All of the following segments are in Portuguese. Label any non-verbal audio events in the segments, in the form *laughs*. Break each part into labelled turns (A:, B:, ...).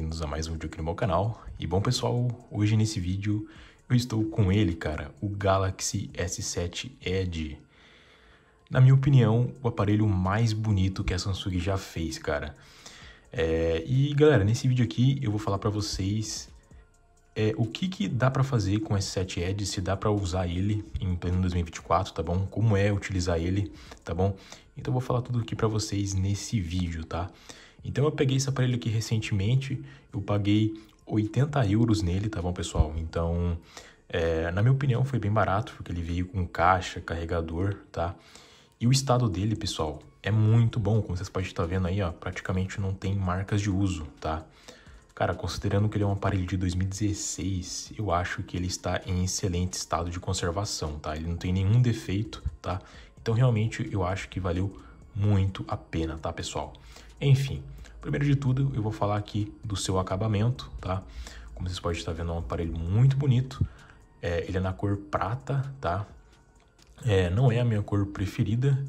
A: bem-vindos a mais um vídeo aqui no meu canal. E bom pessoal, hoje nesse vídeo eu estou com ele, cara, o Galaxy S7 Edge. Na minha opinião, o aparelho mais bonito que a Samsung já fez, cara. É, e galera, nesse vídeo aqui eu vou falar para vocês é, o que, que dá para fazer com o S7 Edge, se dá para usar ele em pleno 2024, tá bom? Como é utilizar ele, tá bom? Então eu vou falar tudo aqui para vocês nesse vídeo, tá? Então eu peguei esse aparelho aqui recentemente, eu paguei 80 euros nele, tá bom, pessoal? Então, é, na minha opinião, foi bem barato, porque ele veio com caixa, carregador, tá? E o estado dele, pessoal, é muito bom, como vocês podem estar vendo aí, ó, praticamente não tem marcas de uso, tá? Cara, considerando que ele é um aparelho de 2016, eu acho que ele está em excelente estado de conservação, tá? Ele não tem nenhum defeito, tá? Então realmente eu acho que valeu muito a pena, tá, pessoal? Enfim, primeiro de tudo, eu vou falar aqui do seu acabamento, tá? Como vocês podem estar vendo, é um aparelho muito bonito. É, ele é na cor prata, tá? É, não é a minha cor preferida.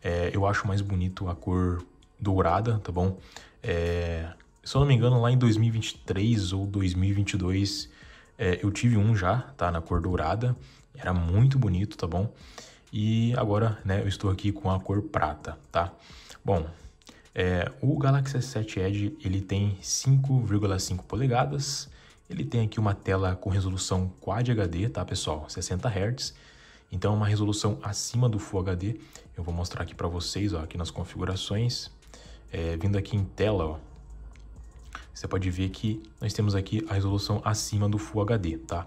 A: É, eu acho mais bonito a cor dourada, tá bom? É, se eu não me engano, lá em 2023 ou 2022, é, eu tive um já, tá? Na cor dourada. Era muito bonito, tá bom? E agora, né, eu estou aqui com a cor prata, tá? Bom, é, o Galaxy S7 Edge ele tem 5,5 polegadas, ele tem aqui uma tela com resolução Quad HD, tá pessoal, 60 Hz, então é uma resolução acima do Full HD. Eu vou mostrar aqui para vocês, ó, aqui nas configurações, é, vindo aqui em tela, ó, você pode ver que nós temos aqui a resolução acima do Full HD, tá?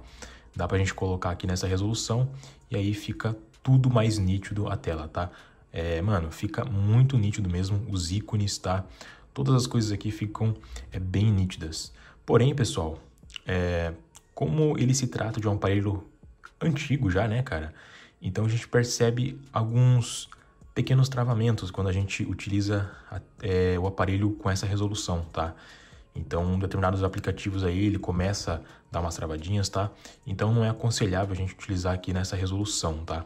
A: Dá para a gente colocar aqui nessa resolução e aí fica tudo mais nítido a tela, tá? é, mano, fica muito nítido mesmo os ícones, tá? Todas as coisas aqui ficam é, bem nítidas. Porém, pessoal, é, como ele se trata de um aparelho antigo já, né, cara? Então a gente percebe alguns pequenos travamentos quando a gente utiliza é, o aparelho com essa resolução, tá? Então, determinados aplicativos aí, ele começa a dar umas travadinhas, tá? Então, não é aconselhável a gente utilizar aqui nessa resolução, tá?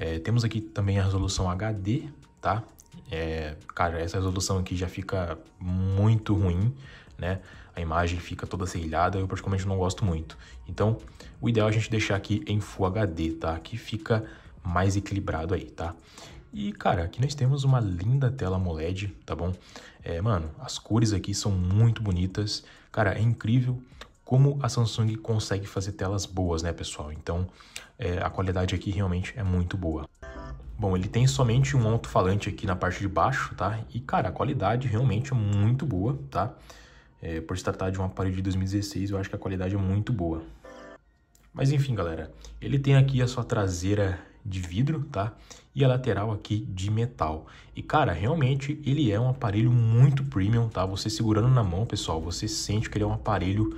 A: É, temos aqui também a resolução HD, tá? É, cara, essa resolução aqui já fica muito ruim, né? A imagem fica toda serrilhada, eu praticamente não gosto muito. Então, o ideal é a gente deixar aqui em Full HD, tá? Que fica mais equilibrado aí, tá? E, cara, aqui nós temos uma linda tela AMOLED, tá bom? É, mano, as cores aqui são muito bonitas. Cara, é incrível como a Samsung consegue fazer telas boas, né, pessoal? Então, é, a qualidade aqui realmente é muito boa. Bom, ele tem somente um alto-falante aqui na parte de baixo, tá? E, cara, a qualidade realmente é muito boa, tá? É, por se tratar de um aparelho de 2016, eu acho que a qualidade é muito boa. Mas enfim, galera, ele tem aqui a sua traseira de vidro, tá? E a lateral aqui de metal. E cara, realmente ele é um aparelho muito premium, tá? Você segurando na mão, pessoal, você sente que ele é um aparelho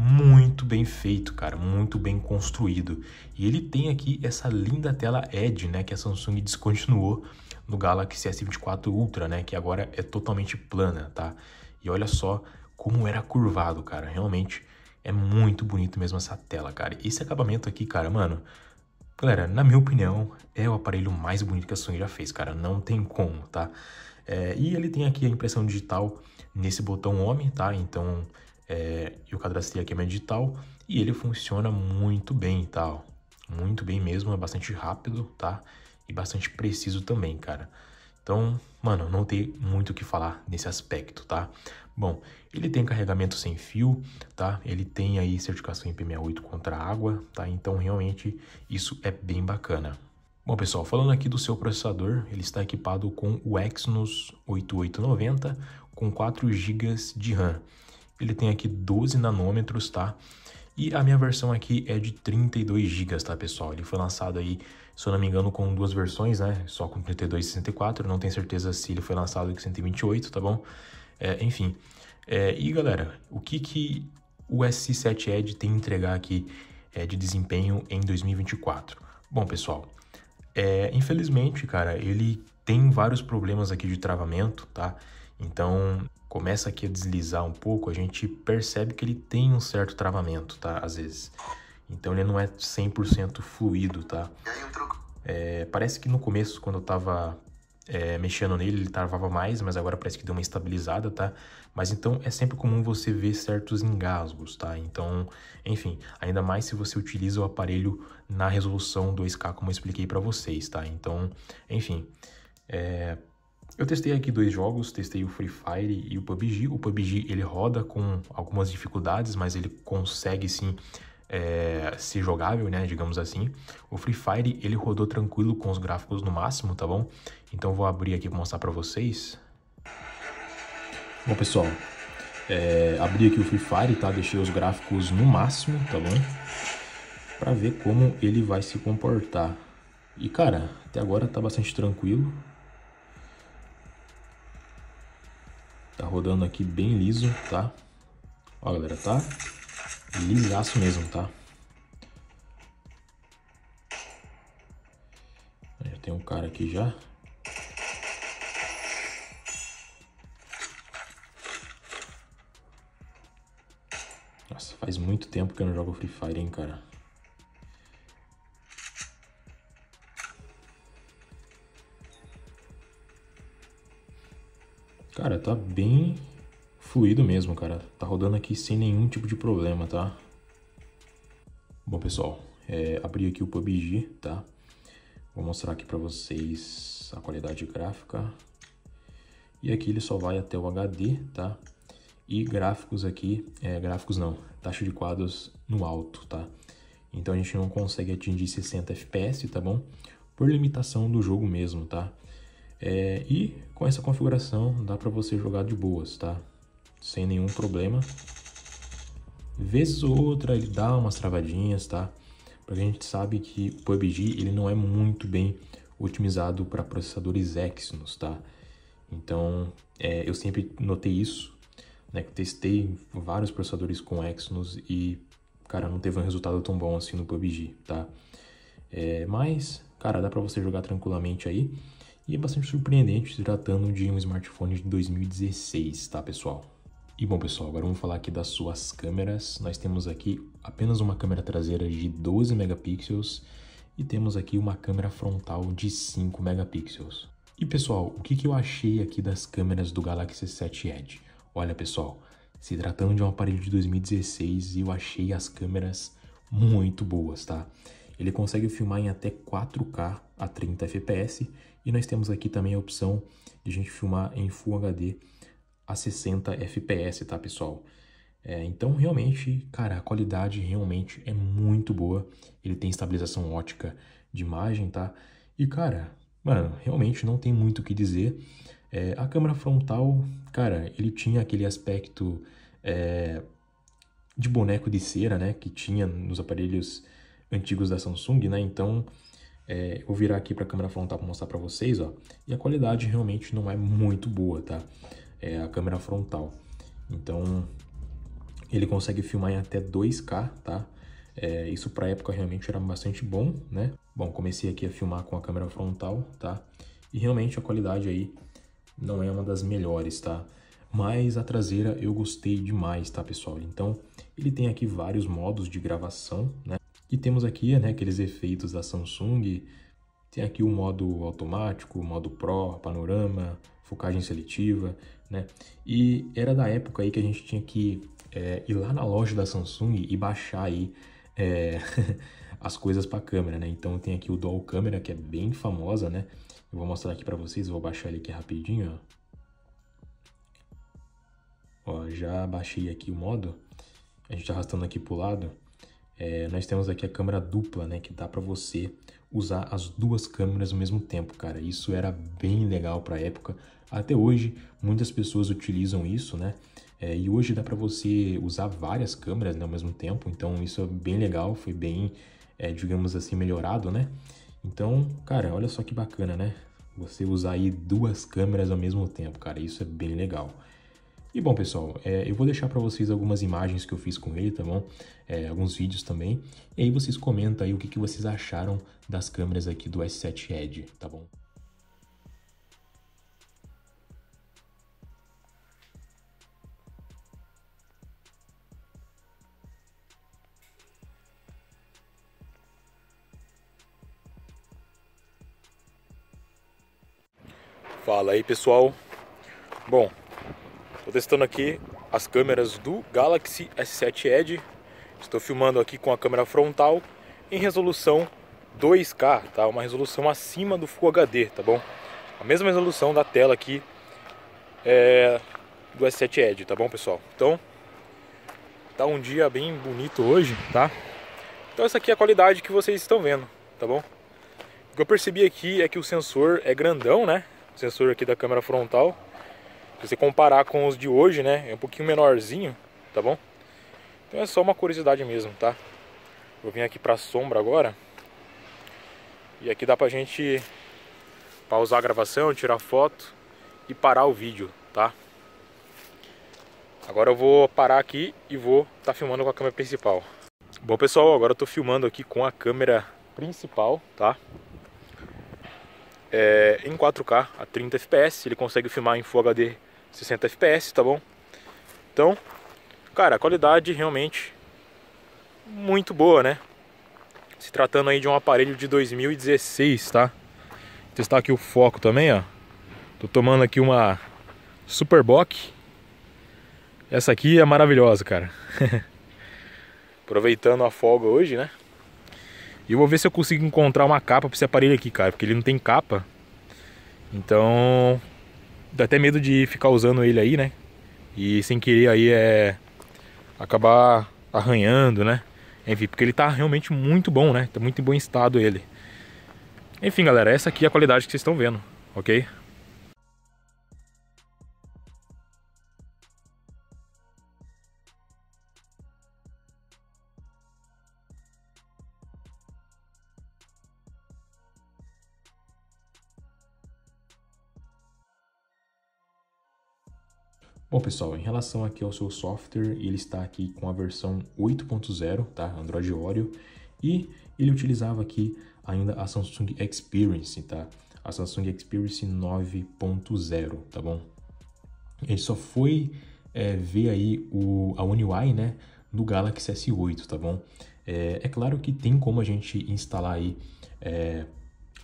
A: muito bem feito, cara, muito bem construído. E ele tem aqui essa linda tela Edge, né, que a Samsung descontinuou no Galaxy S24 Ultra, né, que agora é totalmente plana, tá? E olha só como era curvado, cara, realmente é muito bonito mesmo essa tela, cara. Esse acabamento aqui, cara, mano, galera, na minha opinião, é o aparelho mais bonito que a Samsung já fez, cara, não tem como, tá? É, e ele tem aqui a impressão digital nesse botão home, tá? Então, é, eu cadastrei aqui a minha digital e ele funciona muito bem, tá? Muito bem mesmo, é bastante rápido, tá? E bastante preciso também, cara. Então, mano, não tem muito o que falar nesse aspecto, tá? Bom, ele tem carregamento sem fio, tá? Ele tem aí certificação IP68 contra água, tá? Então, realmente, isso é bem bacana. Bom, pessoal, falando aqui do seu processador, ele está equipado com o Exynos 8890 com 4 GB de RAM. Ele tem aqui 12 nanômetros, tá? E a minha versão aqui é de 32 GB, tá, pessoal? Ele foi lançado aí, se eu não me engano, com duas versões, né? Só com 32 e 64, não tenho certeza se ele foi lançado com 128, tá bom? É, enfim. É, e, galera, o que que o SC7 Edge tem a entregar aqui é, de desempenho em 2024? Bom, pessoal, é, infelizmente, cara, ele tem vários problemas aqui de travamento, tá? Tá? Então, começa aqui a deslizar um pouco, a gente percebe que ele tem um certo travamento, tá? Às vezes. Então, ele não é 100% fluido, tá? É, parece que no começo, quando eu tava é, mexendo nele, ele travava mais, mas agora parece que deu uma estabilizada, tá? Mas então é sempre comum você ver certos engasgos, tá? Então, enfim, ainda mais se você utiliza o aparelho na resolução 2K, como eu expliquei para vocês, tá? Então, enfim, é, eu testei aqui dois jogos, testei o Free Fire e o PUBG. O PUBG ele roda com algumas dificuldades, mas ele consegue sim é, ser jogável, né? Digamos assim. O Free Fire ele rodou tranquilo com os gráficos no máximo, tá bom? Então vou abrir aqui para mostrar para vocês. Bom pessoal, é, abri aqui o Free Fire, tá? Deixei os gráficos no máximo, tá bom? Para ver como ele vai se comportar. E cara, até agora tá bastante tranquilo. rodando aqui bem liso, tá? Ó, galera, tá lisaço mesmo, tá? Já tem um cara aqui já. Nossa, faz muito tempo que eu não jogo Free Fire, hein, cara. Cara, tá bem fluido mesmo, cara. Tá rodando aqui sem nenhum tipo de problema, tá? Bom, pessoal, é, abri aqui o PUBG, tá? Vou mostrar aqui pra vocês a qualidade gráfica. E aqui ele só vai até o HD, tá? E gráficos aqui, é, gráficos não, taxa de quadros no alto, tá? Então a gente não consegue atingir 60 FPS, tá bom? Por limitação do jogo mesmo, tá? É, e com essa configuração dá para você jogar de boas, tá? Sem nenhum problema. Vezes ou outra ele dá umas travadinhas, tá? Porque a gente sabe que o PUBG ele não é muito bem otimizado para processadores Exynos, tá? Então é, eu sempre notei isso, né? Que testei vários processadores com Exynos e cara não teve um resultado tão bom assim no PUBG, tá? É, mas cara dá para você jogar tranquilamente aí. E é bastante surpreendente se tratando de um smartphone de 2016, tá pessoal? E bom pessoal, agora vamos falar aqui das suas câmeras. Nós temos aqui apenas uma câmera traseira de 12 megapixels e temos aqui uma câmera frontal de 5 megapixels. E pessoal, o que, que eu achei aqui das câmeras do Galaxy 7 Edge? Olha pessoal, se tratando de um aparelho de 2016, eu achei as câmeras muito boas, tá? Ele consegue filmar em até 4K a 30 fps e nós temos aqui também a opção de a gente filmar em Full HD a 60 fps, tá pessoal? É, então realmente, cara, a qualidade realmente é muito boa. Ele tem estabilização ótica de imagem, tá? E cara, mano, realmente não tem muito o que dizer. É, a câmera frontal, cara, ele tinha aquele aspecto é, de boneco de cera, né? Que tinha nos aparelhos antigos da Samsung, né? Então, é, vou virar aqui para a câmera frontal para mostrar para vocês, ó. E a qualidade realmente não é muito boa, tá? É a câmera frontal. Então, ele consegue filmar em até 2K, tá? É, isso para época realmente era bastante bom, né? Bom, comecei aqui a filmar com a câmera frontal, tá? E realmente a qualidade aí não é uma das melhores, tá? Mas a traseira eu gostei demais, tá, pessoal? Então, ele tem aqui vários modos de gravação, né? E temos aqui né, aqueles efeitos da Samsung. Tem aqui o modo automático, o modo Pro, panorama, focagem seletiva, né? E era da época aí que a gente tinha que é, ir lá na loja da Samsung e baixar aí é, *laughs* as coisas para a câmera, né? Então tem aqui o Dual Camera que é bem famosa, né? Eu vou mostrar aqui para vocês, vou baixar ele aqui rapidinho, ó. ó. já baixei aqui o modo. A gente tá arrastando aqui pro lado. É, nós temos aqui a câmera dupla, né? Que dá para você usar as duas câmeras ao mesmo tempo, cara. Isso era bem legal para a época. Até hoje, muitas pessoas utilizam isso, né? É, e hoje dá para você usar várias câmeras né, ao mesmo tempo. Então, isso é bem legal. Foi bem, é, digamos assim, melhorado, né? Então, cara, olha só que bacana, né? Você usar aí duas câmeras ao mesmo tempo, cara. Isso é bem legal. E bom, pessoal, é, eu vou deixar para vocês algumas imagens que eu fiz com ele, tá bom? É, alguns vídeos também. E aí vocês comentam aí o que, que vocês acharam das câmeras aqui do S7 Edge, tá bom? Fala aí pessoal, Bom, Estou testando aqui as câmeras do Galaxy S7 Edge. Estou filmando aqui com a câmera frontal em resolução 2K, tá? Uma resolução acima do Full HD, tá bom? A mesma resolução da tela aqui é, do S7 Edge, tá bom, pessoal? Então, tá um dia bem bonito hoje, tá? Então essa aqui é a qualidade que vocês estão vendo, tá bom? O que eu percebi aqui é que o sensor é grandão, né? O sensor aqui da câmera frontal se você comparar com os de hoje, né? É um pouquinho menorzinho, tá bom? Então é só uma curiosidade mesmo, tá? Vou vir aqui pra sombra agora. E aqui dá pra gente pausar a gravação, tirar foto e parar o vídeo, tá? Agora eu vou parar aqui e vou estar tá filmando com a câmera principal. Bom pessoal, agora eu tô filmando aqui com a câmera principal, tá? É, em 4K a 30 fps, ele consegue filmar em Full HD 60 FPS, tá bom? Então, cara, a qualidade realmente muito boa, né? Se tratando aí de um aparelho de 2016, tá? Vou testar aqui o foco também, ó. Tô tomando aqui uma Superbock. Essa aqui é maravilhosa, cara. *laughs* Aproveitando a folga hoje, né? E eu vou ver se eu consigo encontrar uma capa pra esse aparelho aqui, cara. Porque ele não tem capa. Então, Dá até medo de ficar usando ele aí, né? E sem querer aí é acabar arranhando, né? Enfim, porque ele tá realmente muito bom, né? Tá muito em bom estado ele. Enfim, galera, essa aqui é a qualidade que vocês estão vendo, ok? Bom pessoal, em relação aqui ao seu software, ele está aqui com a versão 8.0, tá? Android Oreo, e ele utilizava aqui ainda a Samsung Experience, tá? A Samsung Experience 9.0, tá bom? Ele só foi é, ver aí o, a One UI, né? Do Galaxy S8, tá bom? É, é claro que tem como a gente instalar aí é,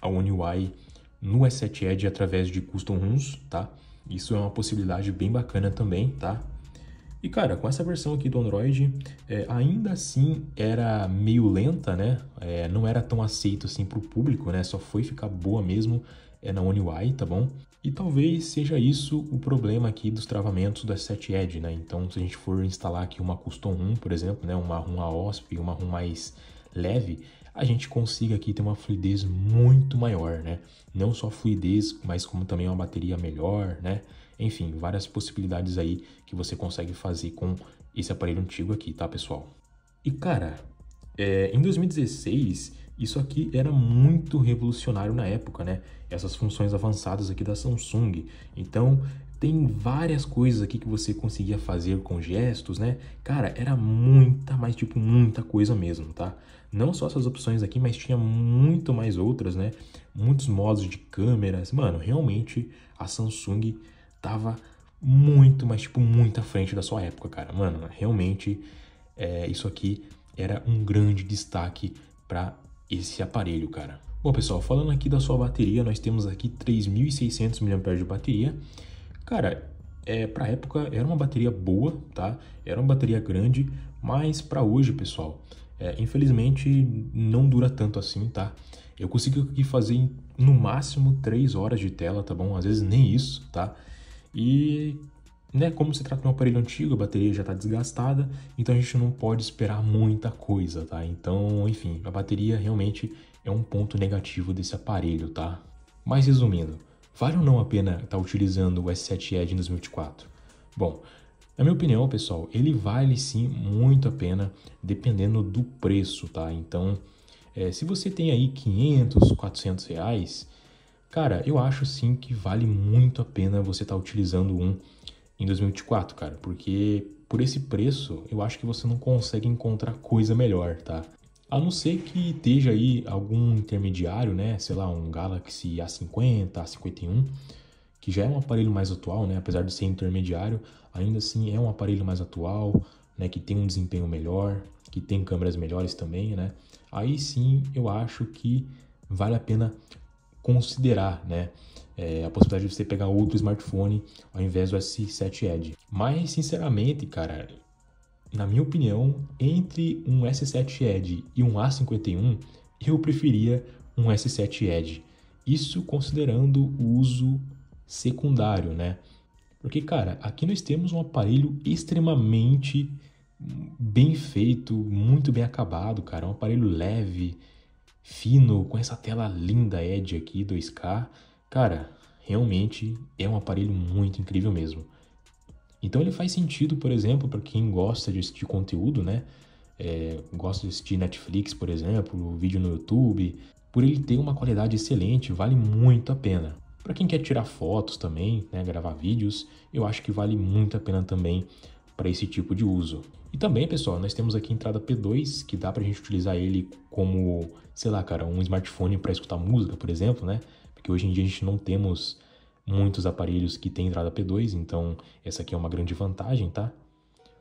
A: a One UI no S7 Edge através de custom runs, tá? Isso é uma possibilidade bem bacana também, tá? E cara, com essa versão aqui do Android, é, ainda assim era meio lenta, né? É, não era tão aceito assim para o público, né? Só foi ficar boa mesmo é na One UI, tá bom? E talvez seja isso o problema aqui dos travamentos da 7 Edge, né? Então, se a gente for instalar aqui uma Custom 1, por exemplo, né? Uma ROM AOSP, uma ROM mais leve, a gente consiga aqui ter uma fluidez muito maior, né? Não só fluidez, mas como também uma bateria melhor, né? Enfim, várias possibilidades aí que você consegue fazer com esse aparelho antigo aqui, tá, pessoal? E cara, é, em 2016 isso aqui era muito revolucionário na época, né? Essas funções avançadas aqui da Samsung. Então, tem várias coisas aqui que você conseguia fazer com gestos, né? Cara, era muita, mas tipo, muita coisa mesmo, tá? Não só essas opções aqui, mas tinha muito mais outras, né? Muitos modos de câmeras. Mano, realmente a Samsung tava muito, mas tipo, muito à frente da sua época, cara. Mano, realmente é, isso aqui era um grande destaque para esse aparelho, cara. Bom, pessoal, falando aqui da sua bateria, nós temos aqui 3.600 mAh de bateria Cara, é, para época era uma bateria boa, tá? Era uma bateria grande, mas para hoje, pessoal, é, infelizmente não dura tanto assim, tá? Eu consigo aqui fazer no máximo 3 horas de tela, tá bom? Às vezes nem isso, tá? E, né, como se trata de um aparelho antigo, a bateria já está desgastada, então a gente não pode esperar muita coisa, tá? Então, enfim, a bateria realmente é um ponto negativo desse aparelho, tá? Mas resumindo, Vale ou não a pena estar tá utilizando o S7 Edge em 2024? Bom, na minha opinião, pessoal, ele vale sim muito a pena, dependendo do preço, tá? Então, é, se você tem aí 500, 400 reais, cara, eu acho sim que vale muito a pena você estar tá utilizando um em 2024, cara, porque por esse preço eu acho que você não consegue encontrar coisa melhor, tá? A não ser que esteja aí algum intermediário, né? Sei lá, um Galaxy A50, A51, que já é um aparelho mais atual, né? Apesar de ser intermediário, ainda assim é um aparelho mais atual, né? Que tem um desempenho melhor, que tem câmeras melhores também, né? Aí sim eu acho que vale a pena considerar, né? É, a possibilidade de você pegar outro smartphone ao invés do S7 Edge. Mas, sinceramente, cara, na minha opinião, entre um S7 Edge e um A51, eu preferia um S7 Edge. Isso considerando o uso secundário, né? Porque, cara, aqui nós temos um aparelho extremamente bem feito, muito bem acabado, cara. Um aparelho leve, fino, com essa tela linda Edge aqui, 2K. Cara, realmente é um aparelho muito incrível mesmo. Então ele faz sentido, por exemplo, para quem gosta de assistir conteúdo, né? É, gosta de assistir Netflix, por exemplo, vídeo no YouTube. Por ele ter uma qualidade excelente, vale muito a pena. Para quem quer tirar fotos também, né, gravar vídeos, eu acho que vale muito a pena também para esse tipo de uso. E também, pessoal, nós temos aqui a entrada P2, que dá para a gente utilizar ele como, sei lá, cara, um smartphone para escutar música, por exemplo, né? Porque hoje em dia a gente não temos muitos aparelhos que têm entrada P2, então essa aqui é uma grande vantagem, tá?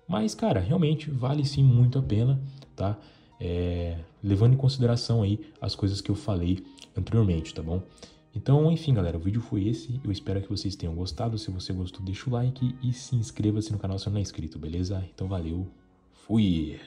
A: Mas, cara, realmente vale sim muito a pena, tá? É, levando em consideração aí as coisas que eu falei anteriormente, tá bom? Então, enfim, galera, o vídeo foi esse. Eu espero que vocês tenham gostado. Se você gostou, deixa o like e se inscreva se no canal se não é inscrito, beleza? Então, valeu, fui!